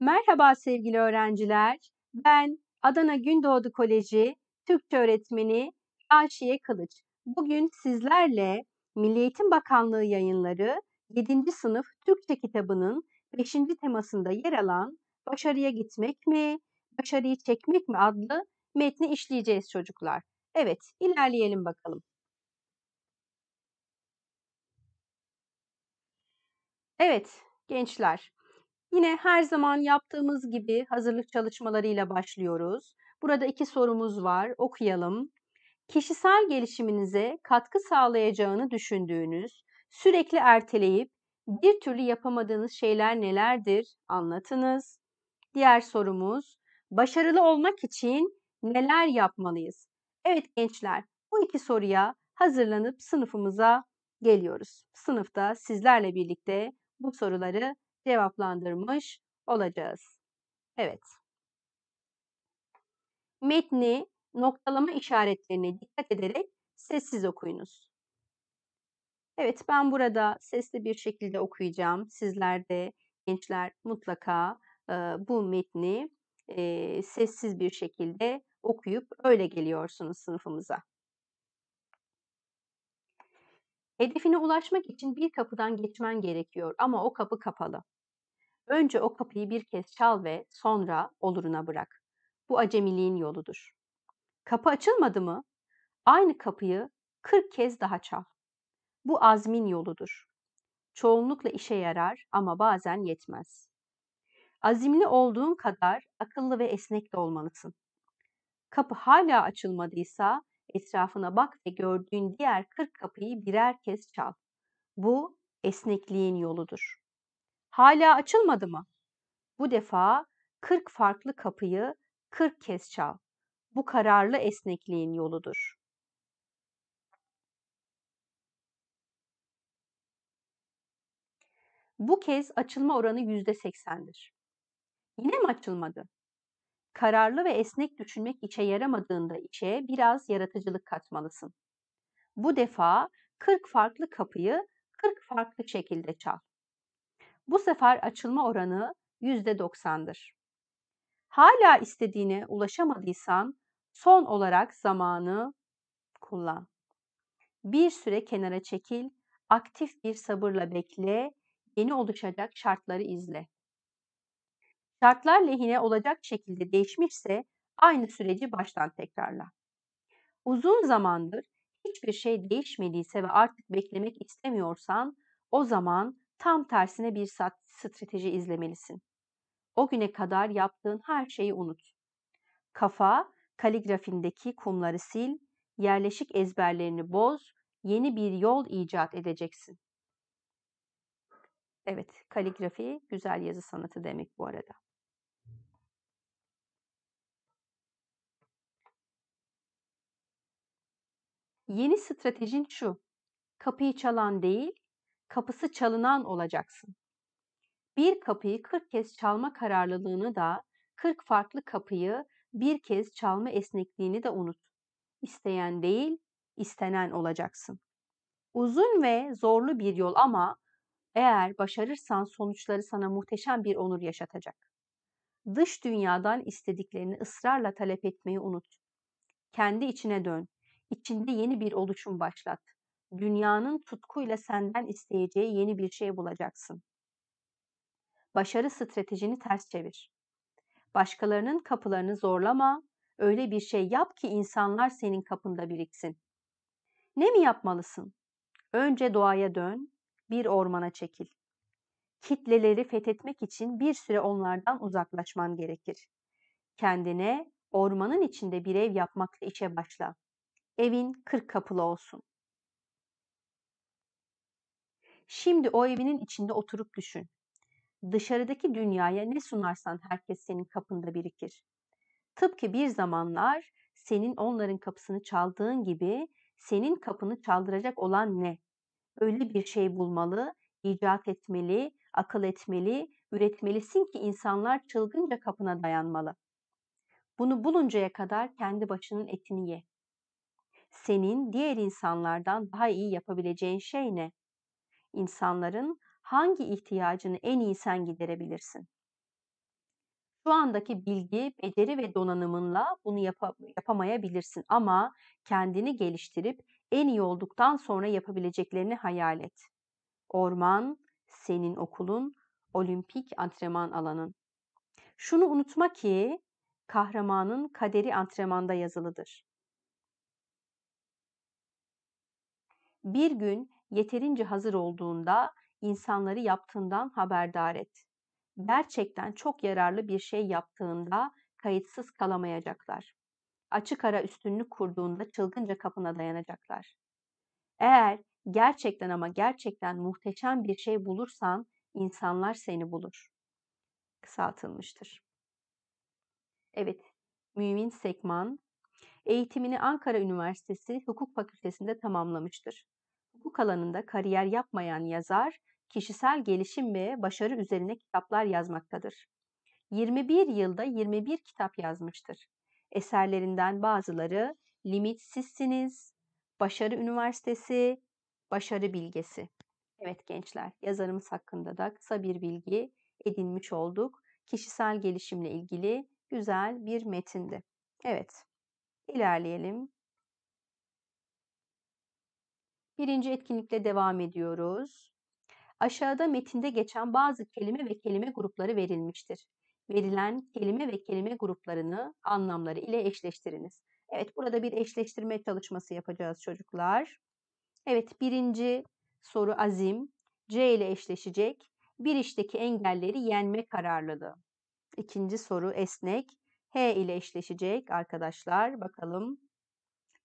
Merhaba sevgili öğrenciler. Ben Adana Gündoğdu Koleji Türkçe öğretmeni Aşiye Kılıç. Bugün sizlerle Milli Eğitim Bakanlığı yayınları 7. sınıf Türkçe kitabının 5. temasında yer alan Başarıya Gitmek mi, Başarıyı Çekmek mi adlı metni işleyeceğiz çocuklar. Evet, ilerleyelim bakalım. Evet, gençler. Yine her zaman yaptığımız gibi hazırlık çalışmalarıyla başlıyoruz. Burada iki sorumuz var. Okuyalım. Kişisel gelişiminize katkı sağlayacağını düşündüğünüz, sürekli erteleyip bir türlü yapamadığınız şeyler nelerdir? Anlatınız. Diğer sorumuz, başarılı olmak için neler yapmalıyız? Evet gençler, bu iki soruya hazırlanıp sınıfımıza geliyoruz. Sınıfta sizlerle birlikte bu soruları cevaplandırmış olacağız. Evet. Metni noktalama işaretlerine dikkat ederek sessiz okuyunuz. Evet ben burada sesli bir şekilde okuyacağım. Sizler de gençler mutlaka e, bu metni e, sessiz bir şekilde okuyup öyle geliyorsunuz sınıfımıza. Hedefine ulaşmak için bir kapıdan geçmen gerekiyor ama o kapı kapalı. Önce o kapıyı bir kez çal ve sonra oluruna bırak. Bu acemiliğin yoludur. Kapı açılmadı mı? Aynı kapıyı 40 kez daha çal. Bu azmin yoludur. Çoğunlukla işe yarar ama bazen yetmez. Azimli olduğun kadar akıllı ve esnek de olmalısın. Kapı hala açılmadıysa etrafına bak ve gördüğün diğer 40 kapıyı birer kez çal. Bu esnekliğin yoludur. Hala açılmadı mı? Bu defa 40 farklı kapıyı 40 kez çal. Bu kararlı esnekliğin yoludur. Bu kez açılma oranı %80'dir. Yine mi açılmadı? Kararlı ve esnek düşünmek içe yaramadığında içe biraz yaratıcılık katmalısın. Bu defa 40 farklı kapıyı 40 farklı şekilde çal. Bu sefer açılma oranı %90'dır. Hala istediğine ulaşamadıysan son olarak zamanı kullan. Bir süre kenara çekil, aktif bir sabırla bekle, yeni oluşacak şartları izle. Şartlar lehine olacak şekilde değişmişse aynı süreci baştan tekrarla. Uzun zamandır hiçbir şey değişmediyse ve artık beklemek istemiyorsan o zaman Tam tersine bir strateji izlemelisin. O güne kadar yaptığın her şeyi unut. Kafa, kaligrafindeki kumları sil, yerleşik ezberlerini boz, yeni bir yol icat edeceksin. Evet, kaligrafi güzel yazı sanatı demek bu arada. Yeni stratejin şu. Kapıyı çalan değil, kapısı çalınan olacaksın. Bir kapıyı 40 kez çalma kararlılığını da 40 farklı kapıyı bir kez çalma esnekliğini de unut. İsteyen değil, istenen olacaksın. Uzun ve zorlu bir yol ama eğer başarırsan sonuçları sana muhteşem bir onur yaşatacak. Dış dünyadan istediklerini ısrarla talep etmeyi unut. Kendi içine dön. İçinde yeni bir oluşum başlat dünyanın tutkuyla senden isteyeceği yeni bir şey bulacaksın. Başarı stratejini ters çevir. Başkalarının kapılarını zorlama, öyle bir şey yap ki insanlar senin kapında biriksin. Ne mi yapmalısın? Önce doğaya dön, bir ormana çekil. Kitleleri fethetmek için bir süre onlardan uzaklaşman gerekir. Kendine ormanın içinde bir ev yapmakla işe başla. Evin kırk kapılı olsun. Şimdi o evinin içinde oturup düşün. Dışarıdaki dünyaya ne sunarsan herkes senin kapında birikir. Tıpkı bir zamanlar senin onların kapısını çaldığın gibi senin kapını çaldıracak olan ne? Öyle bir şey bulmalı, icat etmeli, akıl etmeli, üretmelisin ki insanlar çılgınca kapına dayanmalı. Bunu buluncaya kadar kendi başının etini ye. Senin diğer insanlardan daha iyi yapabileceğin şey ne? insanların hangi ihtiyacını en iyi sen giderebilirsin? Şu andaki bilgi, beceri ve donanımınla bunu yap- yapamayabilirsin ama kendini geliştirip en iyi olduktan sonra yapabileceklerini hayal et. Orman senin okulun, olimpik antrenman alanın. Şunu unutma ki kahramanın kaderi antrenmanda yazılıdır. Bir gün yeterince hazır olduğunda insanları yaptığından haberdar et. Gerçekten çok yararlı bir şey yaptığında kayıtsız kalamayacaklar. Açık ara üstünlük kurduğunda çılgınca kapına dayanacaklar. Eğer gerçekten ama gerçekten muhteşem bir şey bulursan insanlar seni bulur. Kısaltılmıştır. Evet, Mümin Sekman eğitimini Ankara Üniversitesi Hukuk Fakültesinde tamamlamıştır hukuk alanında kariyer yapmayan yazar, kişisel gelişim ve başarı üzerine kitaplar yazmaktadır. 21 yılda 21 kitap yazmıştır. Eserlerinden bazıları Limitsizsiniz, Başarı Üniversitesi, Başarı Bilgesi. Evet gençler, yazarımız hakkında da kısa bir bilgi edinmiş olduk. Kişisel gelişimle ilgili güzel bir metindi. Evet, ilerleyelim. Birinci etkinlikle devam ediyoruz. Aşağıda metinde geçen bazı kelime ve kelime grupları verilmiştir. Verilen kelime ve kelime gruplarını anlamları ile eşleştiriniz. Evet burada bir eşleştirme çalışması yapacağız çocuklar. Evet birinci soru azim. C ile eşleşecek. Bir işteki engelleri yenme kararlılığı. İkinci soru esnek. H ile eşleşecek arkadaşlar. Bakalım.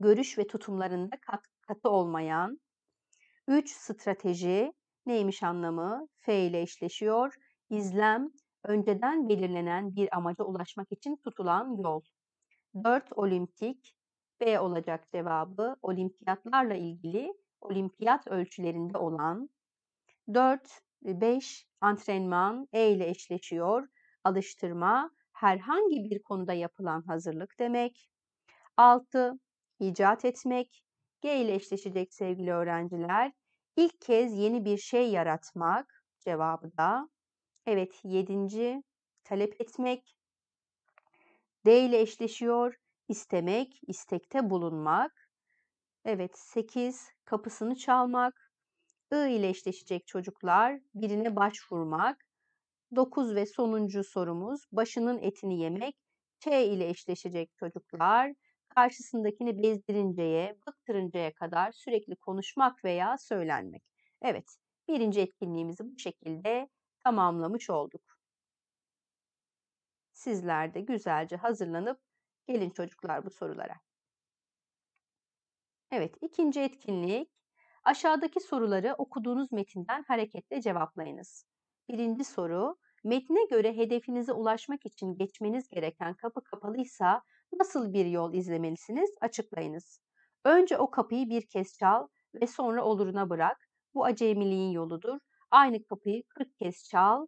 Görüş ve tutumlarında katkı katı olmayan. 3. Strateji neymiş anlamı? F ile eşleşiyor. İzlem önceden belirlenen bir amaca ulaşmak için tutulan yol. 4. Olimpik B olacak cevabı olimpiyatlarla ilgili olimpiyat ölçülerinde olan. 4. 5. E, antrenman E ile eşleşiyor. Alıştırma herhangi bir konuda yapılan hazırlık demek. 6. icat etmek G ile eşleşecek sevgili öğrenciler. İlk kez yeni bir şey yaratmak cevabı da. Evet yedinci talep etmek. D ile eşleşiyor. istemek, istekte bulunmak. Evet sekiz kapısını çalmak. I ile eşleşecek çocuklar birine başvurmak. Dokuz ve sonuncu sorumuz başının etini yemek. Ç ile eşleşecek çocuklar karşısındakini bezdirinceye, bıktırıncaya kadar sürekli konuşmak veya söylenmek. Evet, birinci etkinliğimizi bu şekilde tamamlamış olduk. Sizler de güzelce hazırlanıp gelin çocuklar bu sorulara. Evet, ikinci etkinlik. Aşağıdaki soruları okuduğunuz metinden hareketle cevaplayınız. Birinci soru, metne göre hedefinize ulaşmak için geçmeniz gereken kapı kapalıysa Nasıl bir yol izlemelisiniz? Açıklayınız. Önce o kapıyı bir kez çal ve sonra oluruna bırak. Bu acemiliğin yoludur. Aynı kapıyı 40 kez çal,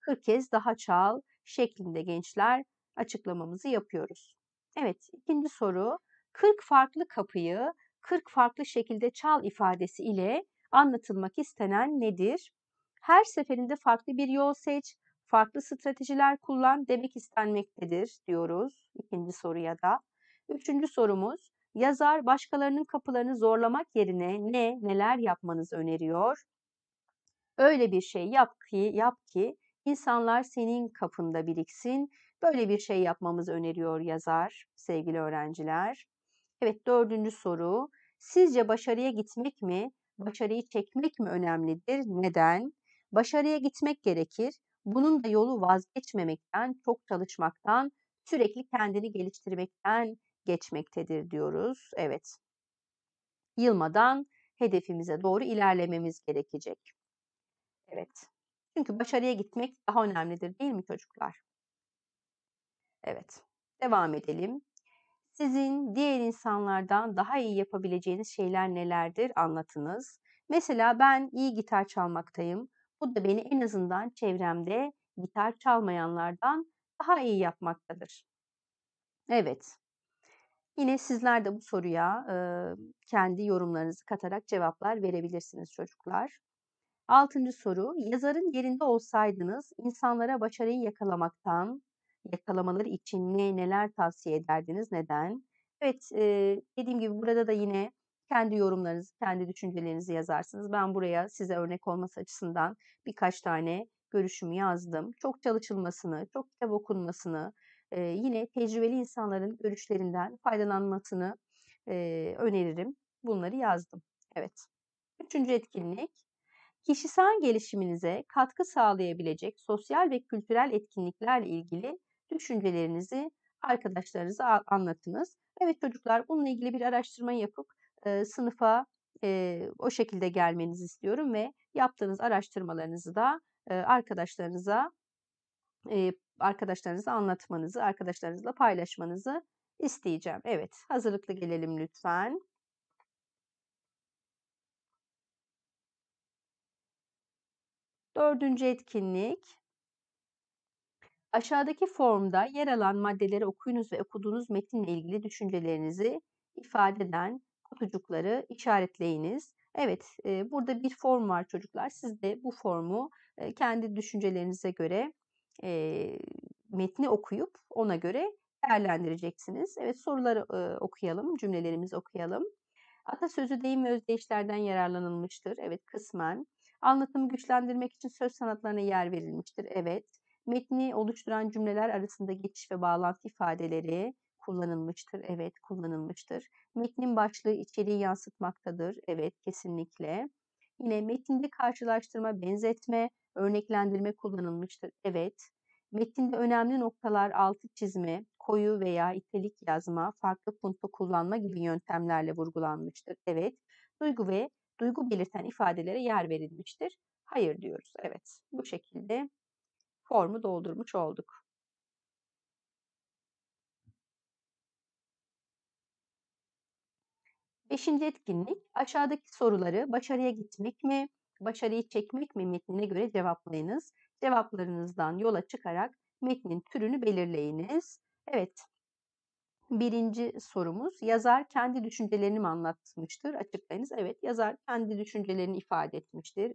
40 kez daha çal şeklinde gençler açıklamamızı yapıyoruz. Evet, ikinci soru 40 farklı kapıyı 40 farklı şekilde çal ifadesi ile anlatılmak istenen nedir? Her seferinde farklı bir yol seç, farklı stratejiler kullan demek istenmektedir diyoruz ikinci soruya da. Üçüncü sorumuz yazar başkalarının kapılarını zorlamak yerine ne neler yapmanızı öneriyor? Öyle bir şey yap ki yap ki insanlar senin kapında biriksin. Böyle bir şey yapmamızı öneriyor yazar sevgili öğrenciler. Evet dördüncü soru. Sizce başarıya gitmek mi, başarıyı çekmek mi önemlidir? Neden? Başarıya gitmek gerekir bunun da yolu vazgeçmemekten, çok çalışmaktan, sürekli kendini geliştirmekten geçmektedir diyoruz. Evet. Yılmadan hedefimize doğru ilerlememiz gerekecek. Evet. Çünkü başarıya gitmek daha önemlidir değil mi çocuklar? Evet. Devam edelim. Sizin diğer insanlardan daha iyi yapabileceğiniz şeyler nelerdir anlatınız. Mesela ben iyi gitar çalmaktayım bu da beni en azından çevremde gitar çalmayanlardan daha iyi yapmaktadır. Evet. Yine sizler de bu soruya e, kendi yorumlarınızı katarak cevaplar verebilirsiniz çocuklar. Altıncı soru, yazarın yerinde olsaydınız insanlara başarıyı yakalamaktan, yakalamaları için ne, neler tavsiye ederdiniz, neden? Evet, e, dediğim gibi burada da yine kendi yorumlarınızı, kendi düşüncelerinizi yazarsınız. Ben buraya size örnek olması açısından birkaç tane görüşümü yazdım. Çok çalışılmasını, çok kitap okunmasını, yine tecrübeli insanların görüşlerinden faydalanmasını öneririm. Bunları yazdım. Evet. Üçüncü etkinlik, kişisel gelişiminize katkı sağlayabilecek sosyal ve kültürel etkinliklerle ilgili düşüncelerinizi arkadaşlarınıza anlatınız. Evet çocuklar bununla ilgili bir araştırma yapıp e, sınıfa e, o şekilde gelmenizi istiyorum ve yaptığınız araştırmalarınızı da e, arkadaşlarınıza e, arkadaşlarınıza anlatmanızı, arkadaşlarınızla paylaşmanızı isteyeceğim. Evet, hazırlıklı gelelim lütfen. Dördüncü etkinlik. Aşağıdaki formda yer alan maddeleri okuyunuz ve okuduğunuz metinle ilgili düşüncelerinizi ifade eden kutucukları işaretleyiniz. Evet e, burada bir form var çocuklar. Siz de bu formu e, kendi düşüncelerinize göre e, metni okuyup ona göre değerlendireceksiniz. Evet soruları e, okuyalım, cümlelerimizi okuyalım. Atasözü deyim ve özdeyişlerden yararlanılmıştır. Evet kısmen. Anlatımı güçlendirmek için söz sanatlarına yer verilmiştir. Evet. Metni oluşturan cümleler arasında geçiş ve bağlantı ifadeleri, kullanılmıştır. Evet, kullanılmıştır. Metnin başlığı içeriği yansıtmaktadır. Evet, kesinlikle. Yine metinde karşılaştırma, benzetme, örneklendirme kullanılmıştır. Evet. Metinde önemli noktalar altı çizme, koyu veya itelik yazma, farklı puntu kullanma gibi yöntemlerle vurgulanmıştır. Evet. Duygu ve duygu belirten ifadelere yer verilmiştir. Hayır diyoruz. Evet. Bu şekilde formu doldurmuş olduk. Beşinci etkinlik aşağıdaki soruları başarıya gitmek mi, başarıyı çekmek mi metnine göre cevaplayınız. Cevaplarınızdan yola çıkarak metnin türünü belirleyiniz. Evet, birinci sorumuz yazar kendi düşüncelerini mi anlatmıştır? Açıklayınız. Evet, yazar kendi düşüncelerini ifade etmiştir.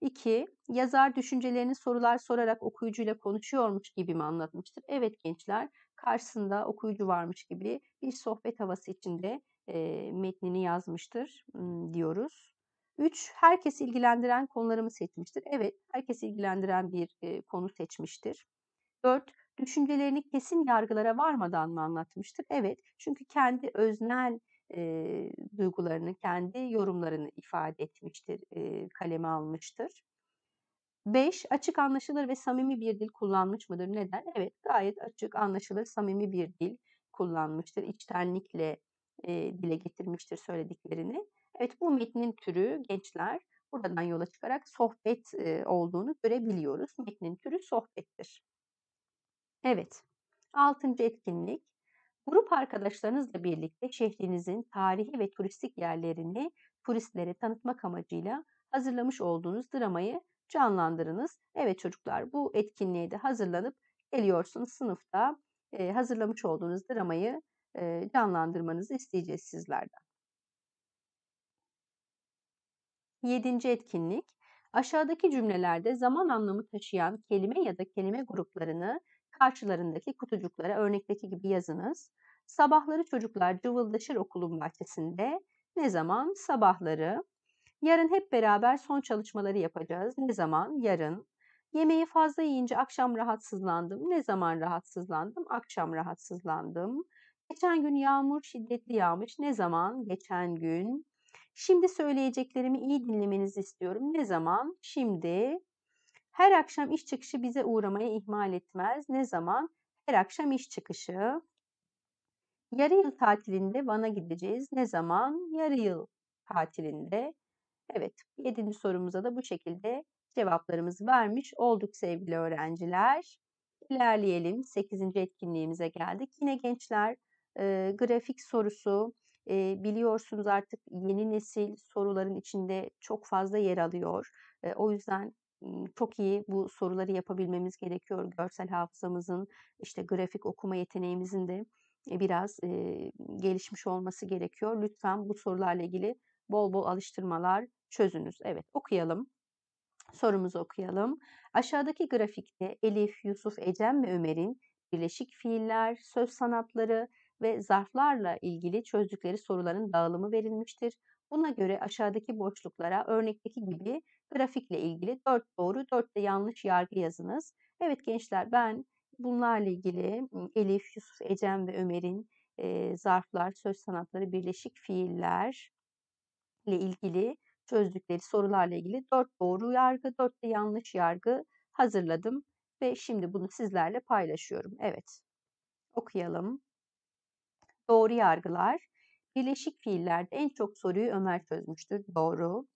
İki, yazar düşüncelerini sorular sorarak okuyucuyla konuşuyormuş gibi mi anlatmıştır? Evet gençler, karşısında okuyucu varmış gibi bir sohbet havası içinde e, metnini yazmıştır diyoruz. 3. Herkes ilgilendiren konuları mı seçmiştir? Evet, herkes ilgilendiren bir e, konu seçmiştir. 4. Düşüncelerini kesin yargılara varmadan mı anlatmıştır? Evet, çünkü kendi öznel e, duygularını, kendi yorumlarını ifade etmiştir, e, kaleme almıştır. 5. Açık anlaşılır ve samimi bir dil kullanmış mıdır? Neden? Evet gayet açık anlaşılır samimi bir dil kullanmıştır. İçtenlikle e, dile getirmiştir söylediklerini. Evet bu metnin türü gençler buradan yola çıkarak sohbet e, olduğunu görebiliyoruz. Metnin türü sohbettir. Evet. Altıncı etkinlik. Grup arkadaşlarınızla birlikte şehrinizin tarihi ve turistik yerlerini turistlere tanıtmak amacıyla hazırlamış olduğunuz dramayı canlandırınız. Evet çocuklar bu etkinliğe de hazırlanıp geliyorsunuz sınıfta e, hazırlamış olduğunuz dramayı e, canlandırmanızı isteyeceğiz sizlerden. Yedinci etkinlik. Aşağıdaki cümlelerde zaman anlamı taşıyan kelime ya da kelime gruplarını karşılarındaki kutucuklara örnekteki gibi yazınız. Sabahları çocuklar cıvıldaşır okulun bahçesinde. Ne zaman? Sabahları. Yarın hep beraber son çalışmaları yapacağız. Ne zaman? Yarın. Yemeği fazla yiyince akşam rahatsızlandım. Ne zaman rahatsızlandım? Akşam rahatsızlandım. Geçen gün yağmur şiddetli yağmış. Ne zaman? Geçen gün. Şimdi söyleyeceklerimi iyi dinlemenizi istiyorum. Ne zaman? Şimdi. Her akşam iş çıkışı bize uğramayı ihmal etmez. Ne zaman? Her akşam iş çıkışı. Yarı yıl tatilinde Van'a gideceğiz. Ne zaman? Yarı yıl tatilinde. Evet, yedinci sorumuza da bu şekilde cevaplarımız vermiş olduk sevgili öğrenciler. İlerleyelim. Sekizinci etkinliğimize geldik. Yine gençler e, grafik sorusu e, biliyorsunuz artık yeni nesil soruların içinde çok fazla yer alıyor. E, o yüzden çok iyi bu soruları yapabilmemiz gerekiyor. Görsel hafızamızın, işte grafik okuma yeteneğimizin de biraz e, gelişmiş olması gerekiyor. Lütfen bu sorularla ilgili bol bol alıştırmalar çözünüz. Evet okuyalım. Sorumuzu okuyalım. Aşağıdaki grafikte Elif, Yusuf, Ecem ve Ömer'in birleşik fiiller, söz sanatları ve zarflarla ilgili çözdükleri soruların dağılımı verilmiştir. Buna göre aşağıdaki boşluklara örnekteki gibi grafikle ilgili 4 doğru 4 de yanlış yargı yazınız. Evet gençler ben bunlarla ilgili Elif, Yusuf, Ecem ve Ömer'in e, zarflar, söz sanatları, birleşik fiiller ile ilgili çözdükleri sorularla ilgili 4 doğru yargı, 4 de yanlış yargı hazırladım ve şimdi bunu sizlerle paylaşıyorum. Evet. Okuyalım. Doğru yargılar. Birleşik fiillerde en çok soruyu Ömer çözmüştür. Doğru.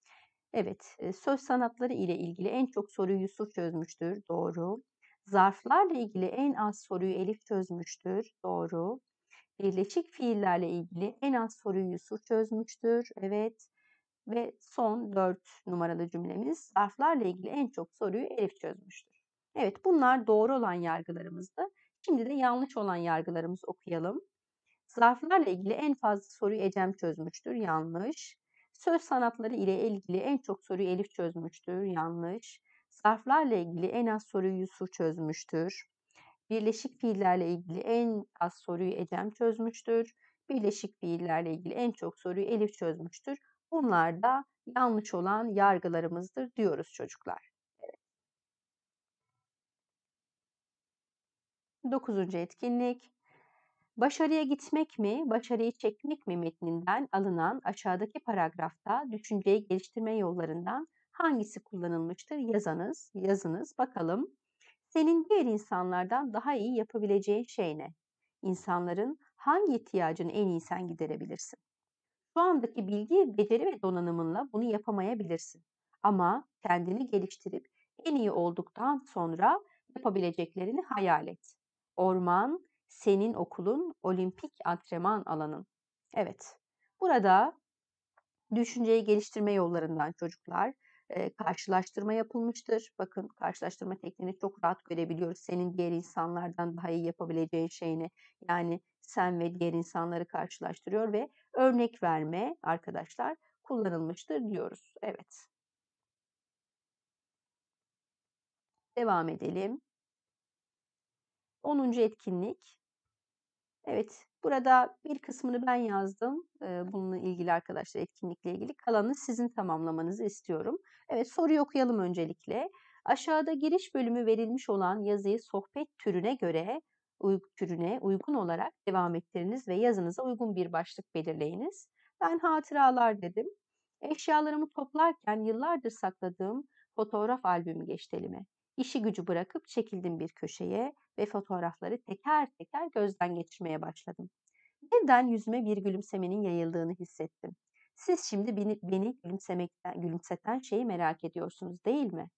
Evet, e, söz sanatları ile ilgili en çok soruyu Yusuf çözmüştür. Doğru. Zarflarla ilgili en az soruyu Elif çözmüştür. Doğru. Birleşik fiillerle ilgili en az soruyu Yusuf çözmüştür. Evet. Ve son 4 numaralı cümlemiz zarflarla ilgili en çok soruyu Elif çözmüştür. Evet bunlar doğru olan yargılarımızdı. Şimdi de yanlış olan yargılarımızı okuyalım. Zarflarla ilgili en fazla soruyu Ecem çözmüştür. Yanlış. Söz sanatları ile ilgili en çok soruyu Elif çözmüştür. Yanlış. Zarflarla ilgili en az soruyu Yusuf çözmüştür. Birleşik fiillerle ilgili en az soruyu Ecem çözmüştür. Birleşik fiillerle ilgili en çok soruyu Elif çözmüştür. Bunlar da yanlış olan yargılarımızdır diyoruz çocuklar. Evet. Dokuzuncu etkinlik. Başarıya gitmek mi, başarıyı çekmek mi metninden alınan aşağıdaki paragrafta düşünceyi geliştirme yollarından hangisi kullanılmıştır Yazınız, yazınız bakalım. Senin diğer insanlardan daha iyi yapabileceğin şey ne? İnsanların hangi ihtiyacını en iyi sen giderebilirsin? Şu andaki bilgi, beceri ve donanımınla bunu yapamayabilirsin. Ama kendini geliştirip en iyi olduktan sonra yapabileceklerini hayal et. Orman senin okulun, olimpik antrenman alanın. Evet. Burada düşünceyi geliştirme yollarından çocuklar e, karşılaştırma yapılmıştır. Bakın karşılaştırma tekniğini çok rahat görebiliyoruz. Senin diğer insanlardan daha iyi yapabileceğin şeyini yani sen ve diğer insanları karşılaştırıyor ve örnek verme arkadaşlar kullanılmıştır diyoruz. Evet. Devam edelim. 10. etkinlik. Evet, burada bir kısmını ben yazdım. Ee, bununla ilgili arkadaşlar etkinlikle ilgili. Kalanı sizin tamamlamanızı istiyorum. Evet, soruyu okuyalım öncelikle. Aşağıda giriş bölümü verilmiş olan yazıyı sohbet türüne göre türüne uygun olarak devam ettiriniz ve yazınıza uygun bir başlık belirleyiniz. Ben hatıralar dedim. Eşyalarımı toplarken yıllardır sakladığım fotoğraf albümü geçtelime. İşi gücü bırakıp çekildim bir köşeye ve fotoğrafları teker teker gözden geçirmeye başladım. Birden yüzüme bir gülümsemenin yayıldığını hissettim. Siz şimdi beni, beni gülümsemekten, gülümseten şeyi merak ediyorsunuz değil mi?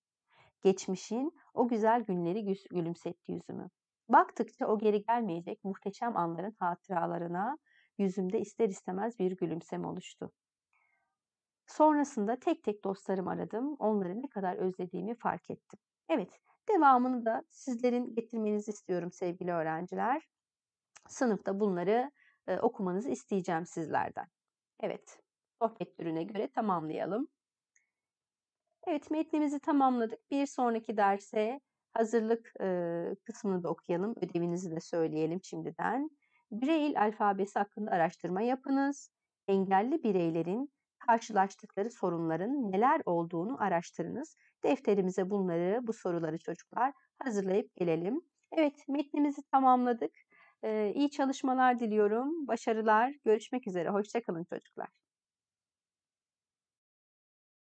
Geçmişin o güzel günleri gülümsetti yüzümü. Baktıkça o geri gelmeyecek muhteşem anların hatıralarına yüzümde ister istemez bir gülümseme oluştu. Sonrasında tek tek dostlarım aradım. Onları ne kadar özlediğimi fark ettim. Evet, devamını da sizlerin getirmenizi istiyorum sevgili öğrenciler. Sınıfta bunları e, okumanızı isteyeceğim sizlerden. Evet, sohbet türüne göre tamamlayalım. Evet, metnimizi tamamladık. Bir sonraki derse Hazırlık e, kısmını da okuyalım, ödevinizi de söyleyelim şimdiden. Braille alfabesi hakkında araştırma yapınız. Engelli bireylerin karşılaştıkları sorunların neler olduğunu araştırınız. Defterimize bunları, bu soruları çocuklar hazırlayıp gelelim. Evet, metnimizi tamamladık. Ee, iyi çalışmalar diliyorum. Başarılar. Görüşmek üzere. Hoşçakalın çocuklar.